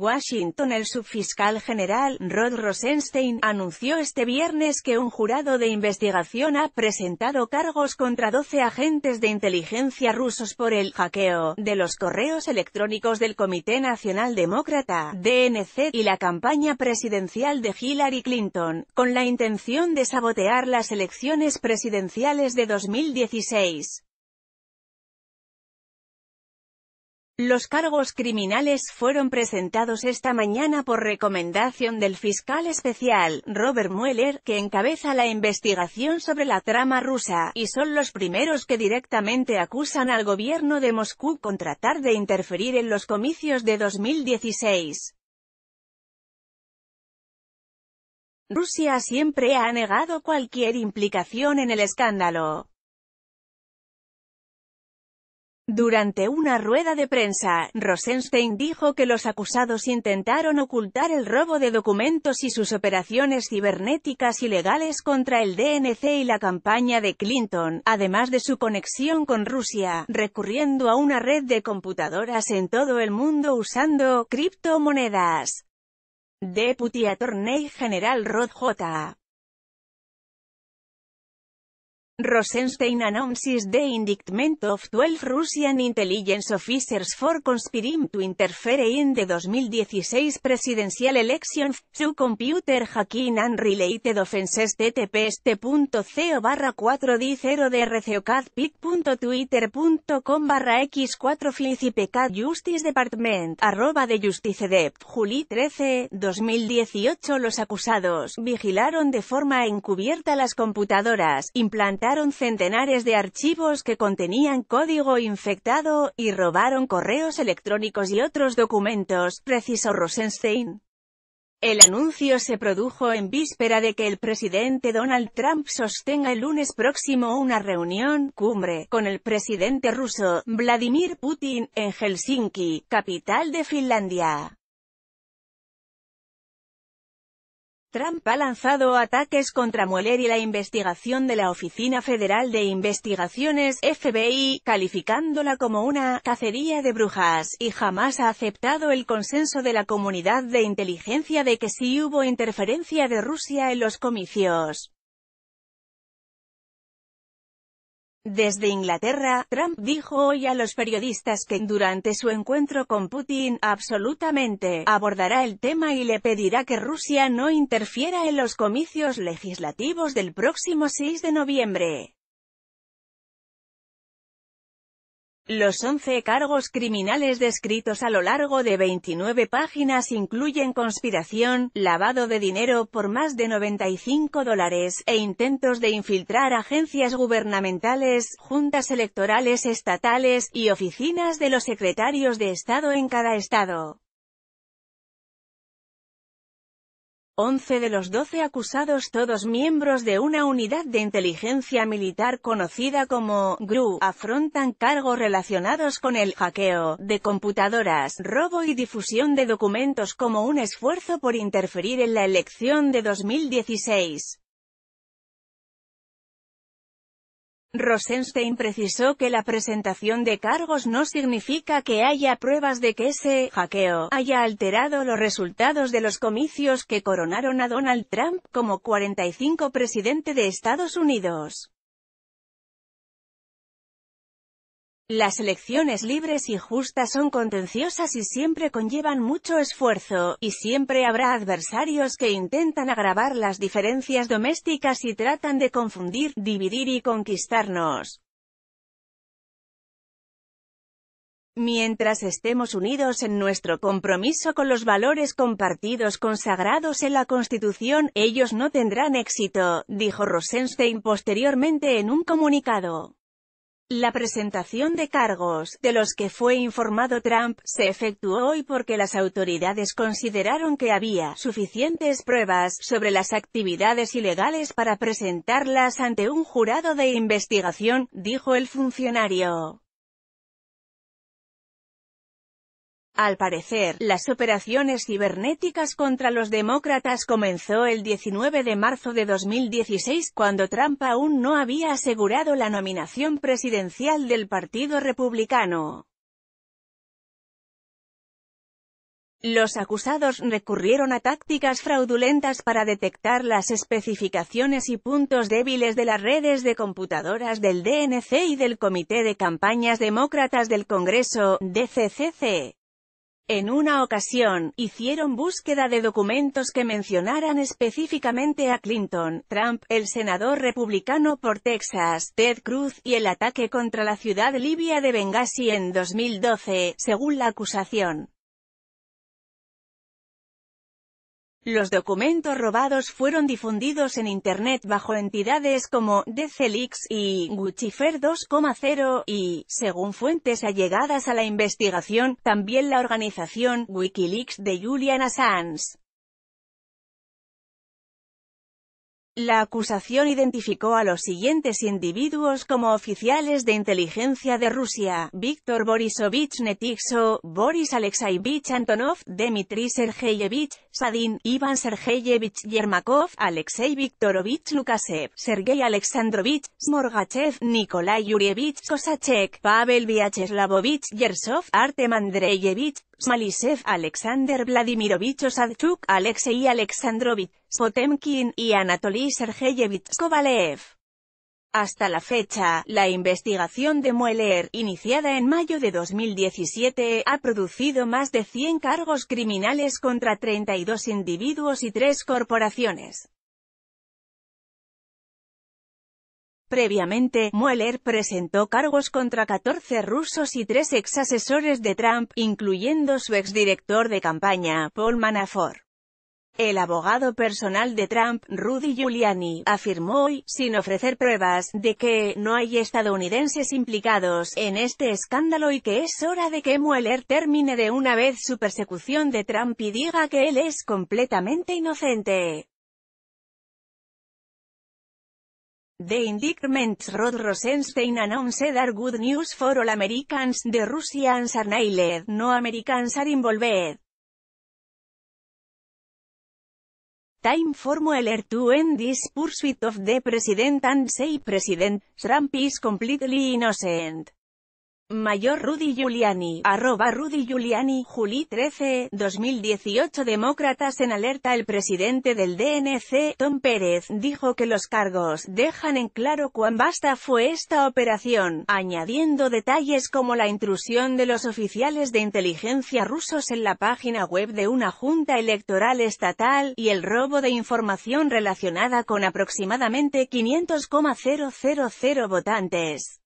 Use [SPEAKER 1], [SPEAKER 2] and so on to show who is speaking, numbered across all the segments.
[SPEAKER 1] Washington el subfiscal general, Rod Rosenstein, anunció este viernes que un jurado de investigación ha presentado cargos contra 12 agentes de inteligencia rusos por el hackeo de los correos electrónicos del Comité Nacional Demócrata, DNC, y la campaña presidencial de Hillary Clinton, con la intención de sabotear las elecciones presidenciales de 2016. Los cargos criminales fueron presentados esta mañana por recomendación del fiscal especial, Robert Mueller, que encabeza la investigación sobre la trama rusa, y son los primeros que directamente acusan al gobierno de Moscú con tratar de interferir en los comicios de 2016. Rusia siempre ha negado cualquier implicación en el escándalo. Durante una rueda de prensa, Rosenstein dijo que los acusados intentaron ocultar el robo de documentos y sus operaciones cibernéticas ilegales contra el DNC y la campaña de Clinton, además de su conexión con Rusia, recurriendo a una red de computadoras en todo el mundo usando criptomonedas. Deputy Attorney General Rod J. Rosenstein announces the indictment of 12 Russian intelligence officers for conspiring to interfere in the 2016 presidential election, su computer hacking and related offenses ttpst.co barra 4 d 0 drcocadpic.twitter.com barra x4 flicipk justice department arroba de justice dep juli 13, 2018 los acusados vigilaron de forma encubierta las computadoras, implantadas centenares de archivos que contenían código infectado, y robaron correos electrónicos y otros documentos, precisó Rosenstein. El anuncio se produjo en víspera de que el presidente Donald Trump sostenga el lunes próximo una reunión, cumbre, con el presidente ruso, Vladimir Putin, en Helsinki, capital de Finlandia. Trump ha lanzado ataques contra Mueller y la investigación de la Oficina Federal de Investigaciones, FBI, calificándola como una «cacería de brujas», y jamás ha aceptado el consenso de la comunidad de inteligencia de que sí hubo interferencia de Rusia en los comicios. Desde Inglaterra, Trump dijo hoy a los periodistas que, durante su encuentro con Putin, absolutamente, abordará el tema y le pedirá que Rusia no interfiera en los comicios legislativos del próximo 6 de noviembre. Los 11 cargos criminales descritos a lo largo de 29 páginas incluyen conspiración, lavado de dinero por más de 95 dólares, e intentos de infiltrar agencias gubernamentales, juntas electorales estatales, y oficinas de los secretarios de Estado en cada estado. 11 de los 12 acusados todos miembros de una unidad de inteligencia militar conocida como GRU, afrontan cargos relacionados con el hackeo de computadoras, robo y difusión de documentos como un esfuerzo por interferir en la elección de 2016. Rosenstein precisó que la presentación de cargos no significa que haya pruebas de que ese hackeo haya alterado los resultados de los comicios que coronaron a Donald Trump como 45 presidente de Estados Unidos. Las elecciones libres y justas son contenciosas y siempre conllevan mucho esfuerzo, y siempre habrá adversarios que intentan agravar las diferencias domésticas y tratan de confundir, dividir y conquistarnos. Mientras estemos unidos en nuestro compromiso con los valores compartidos consagrados en la Constitución, ellos no tendrán éxito, dijo Rosenstein posteriormente en un comunicado. La presentación de cargos, de los que fue informado Trump, se efectuó hoy porque las autoridades consideraron que había suficientes pruebas sobre las actividades ilegales para presentarlas ante un jurado de investigación, dijo el funcionario. Al parecer, las operaciones cibernéticas contra los demócratas comenzó el 19 de marzo de 2016, cuando Trump aún no había asegurado la nominación presidencial del Partido Republicano. Los acusados recurrieron a tácticas fraudulentas para detectar las especificaciones y puntos débiles de las redes de computadoras del DNC y del Comité de Campañas Demócratas del Congreso, DCCC. En una ocasión, hicieron búsqueda de documentos que mencionaran específicamente a Clinton, Trump, el senador republicano por Texas, Ted Cruz, y el ataque contra la ciudad libia de Benghazi en 2012, según la acusación. Los documentos robados fueron difundidos en Internet bajo entidades como Decelix y guccifer 2.0 y, según fuentes allegadas a la investigación, también la organización Wikileaks de Julian Assange. La acusación identificó a los siguientes individuos como oficiales de inteligencia de Rusia, Viktor Borisovich Netikso, Boris Alexeyevich Antonov, Dmitri Sergeyevich, Sadin, Ivan Sergeyevich Yermakov, Alexei Viktorovich Lukasev, Sergei Alexandrovich, Smorgachev, Nikolai Yurievich Kosachek, Pavel Vyacheslavovich Yersov, Artem Andreyevich, Smalisev, Alexander Vladimirovich Osadchuk, Alexei Alexandrovich, Potemkin y Anatoly Sergeyevich Kovalev. Hasta la fecha, la investigación de Mueller, iniciada en mayo de 2017, ha producido más de 100 cargos criminales contra 32 individuos y 3 corporaciones. Previamente, Mueller presentó cargos contra 14 rusos y tres exasesores de Trump, incluyendo su exdirector de campaña, Paul Manafort. El abogado personal de Trump, Rudy Giuliani, afirmó hoy, sin ofrecer pruebas, de que no hay estadounidenses implicados en este escándalo y que es hora de que Mueller termine de una vez su persecución de Trump y diga que él es completamente inocente. The indictments Rod Rosenstein announced are good news for all Americans, the Russians are nailed, no Americans are involved. Time for Mueller to end this pursuit of the president and say President Trump is completely innocent. Mayor Rudy Giuliani, arroba Rudy Giuliani, Juli 13, 2018 Demócratas en alerta El presidente del DNC, Tom Pérez, dijo que los cargos dejan en claro cuán vasta fue esta operación, añadiendo detalles como la intrusión de los oficiales de inteligencia rusos en la página web de una junta electoral estatal, y el robo de información relacionada con aproximadamente 500,000 votantes.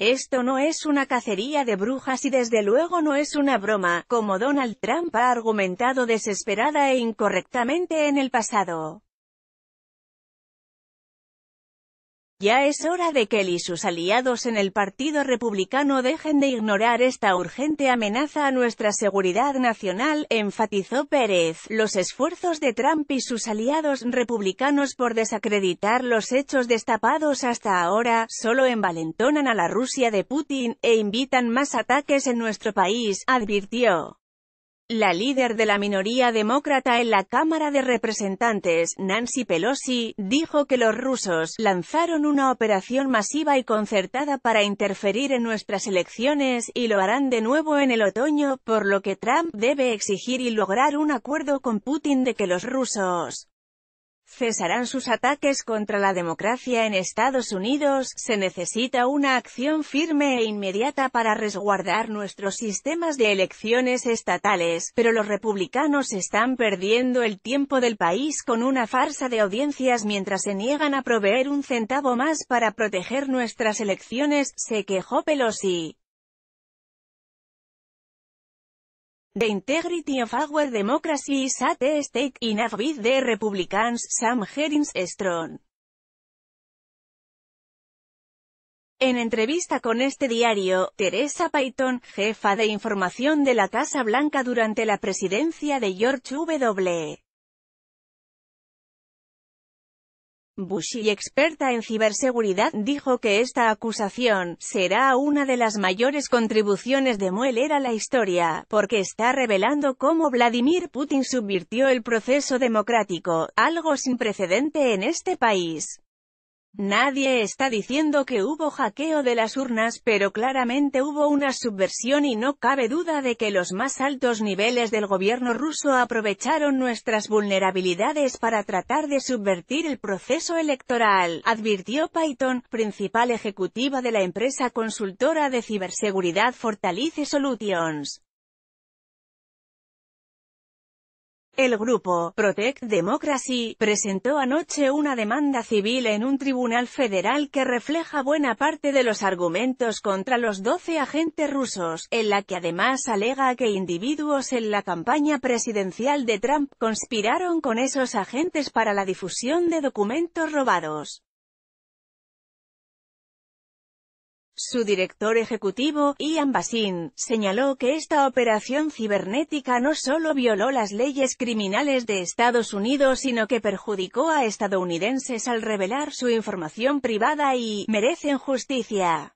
[SPEAKER 1] Esto no es una cacería de brujas y desde luego no es una broma, como Donald Trump ha argumentado desesperada e incorrectamente en el pasado. Ya es hora de que él y sus aliados en el Partido Republicano dejen de ignorar esta urgente amenaza a nuestra seguridad nacional, enfatizó Pérez. Los esfuerzos de Trump y sus aliados republicanos por desacreditar los hechos destapados hasta ahora, solo envalentonan a la Rusia de Putin, e invitan más ataques en nuestro país, advirtió. La líder de la minoría demócrata en la Cámara de Representantes, Nancy Pelosi, dijo que los rusos lanzaron una operación masiva y concertada para interferir en nuestras elecciones y lo harán de nuevo en el otoño, por lo que Trump debe exigir y lograr un acuerdo con Putin de que los rusos cesarán sus ataques contra la democracia en Estados Unidos, se necesita una acción firme e inmediata para resguardar nuestros sistemas de elecciones estatales, pero los republicanos están perdiendo el tiempo del país con una farsa de audiencias mientras se niegan a proveer un centavo más para proteger nuestras elecciones, se quejó Pelosi. The integrity of our democracy is at stake enough the Republicans, Sam Herring's strong. En entrevista con este diario, Teresa Payton, jefa de información de la Casa Blanca durante la presidencia de George W. Bushi, experta en ciberseguridad, dijo que esta acusación será una de las mayores contribuciones de Mueller a la historia, porque está revelando cómo Vladimir Putin subvirtió el proceso democrático, algo sin precedente en este país. Nadie está diciendo que hubo hackeo de las urnas, pero claramente hubo una subversión y no cabe duda de que los más altos niveles del gobierno ruso aprovecharon nuestras vulnerabilidades para tratar de subvertir el proceso electoral, advirtió Python, principal ejecutiva de la empresa consultora de ciberseguridad Fortalice Solutions. El grupo Protect Democracy presentó anoche una demanda civil en un tribunal federal que refleja buena parte de los argumentos contra los 12 agentes rusos, en la que además alega que individuos en la campaña presidencial de Trump conspiraron con esos agentes para la difusión de documentos robados. Su director ejecutivo, Ian Basin, señaló que esta operación cibernética no solo violó las leyes criminales de Estados Unidos sino que perjudicó a estadounidenses al revelar su información privada y «merecen justicia».